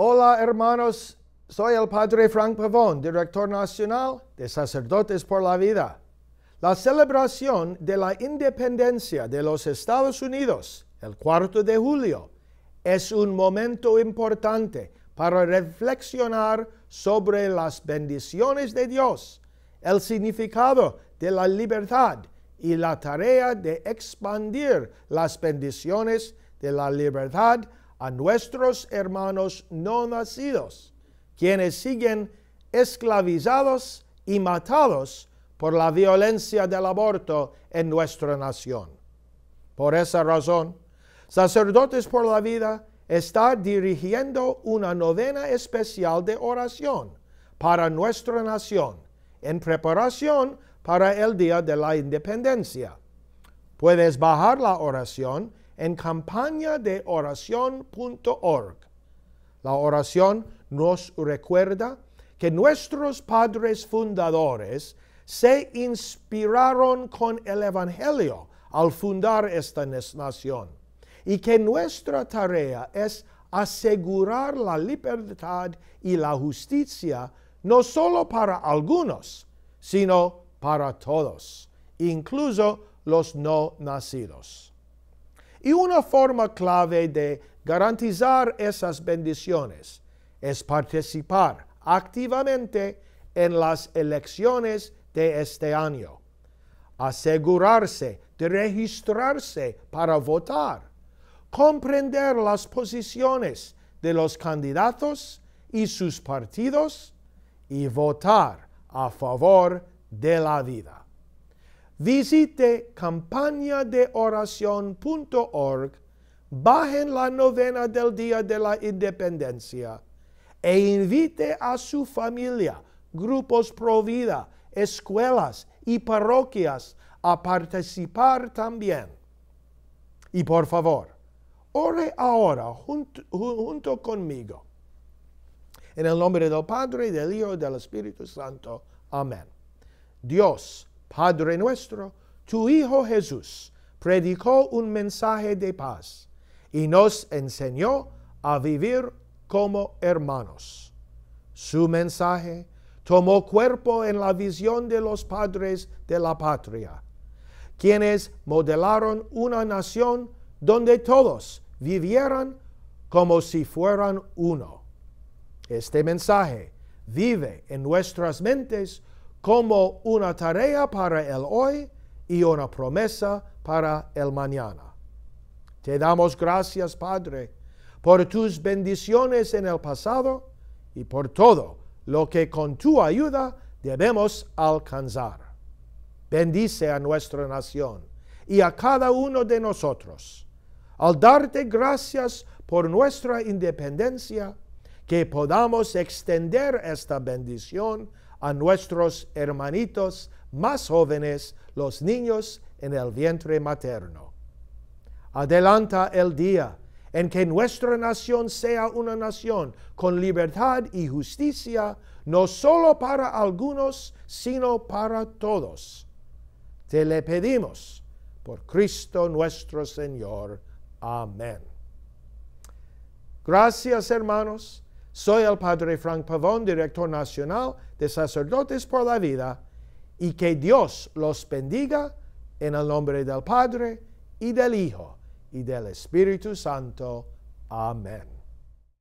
Hola hermanos, soy el Padre Frank Pavón, director nacional de Sacerdotes por la Vida. La celebración de la independencia de los Estados Unidos, el 4 de julio, es un momento importante para reflexionar sobre las bendiciones de Dios, el significado de la libertad y la tarea de expandir las bendiciones de la libertad a nuestros hermanos no nacidos, quienes siguen esclavizados y matados por la violencia del aborto en nuestra nación. Por esa razón, Sacerdotes por la Vida está dirigiendo una novena especial de oración para nuestra nación en preparación para el Día de la Independencia. Puedes bajar la oración en campaña de oración.org. La oración nos recuerda que nuestros padres fundadores se inspiraron con el Evangelio al fundar esta nación y que nuestra tarea es asegurar la libertad y la justicia no solo para algunos, sino para todos, incluso los no nacidos. Y una forma clave de garantizar esas bendiciones es participar activamente en las elecciones de este año. Asegurarse de registrarse para votar. Comprender las posiciones de los candidatos y sus partidos y votar a favor de la vida. Visite campaña de oración.org, bajen la novena del Día de la Independencia e invite a su familia, grupos pro vida, escuelas y parroquias a participar también. Y por favor, ore ahora junto, junto conmigo. En el nombre del Padre, del Hijo y del Espíritu Santo. Amén. Dios, Padre nuestro, tu Hijo Jesús predicó un mensaje de paz y nos enseñó a vivir como hermanos. Su mensaje tomó cuerpo en la visión de los padres de la patria, quienes modelaron una nación donde todos vivieran como si fueran uno. Este mensaje vive en nuestras mentes como una tarea para el hoy y una promesa para el mañana. Te damos gracias, Padre, por tus bendiciones en el pasado y por todo lo que con tu ayuda debemos alcanzar. Bendice a nuestra nación y a cada uno de nosotros. Al darte gracias por nuestra independencia, que podamos extender esta bendición a nuestros hermanitos más jóvenes, los niños en el vientre materno. Adelanta el día en que nuestra nación sea una nación con libertad y justicia, no solo para algunos, sino para todos. Te le pedimos por Cristo nuestro Señor. Amén. Gracias hermanos soy el Padre Frank Pavón, director nacional de Sacerdotes por la Vida, y que Dios los bendiga en el nombre del Padre y del Hijo y del Espíritu Santo. Amén.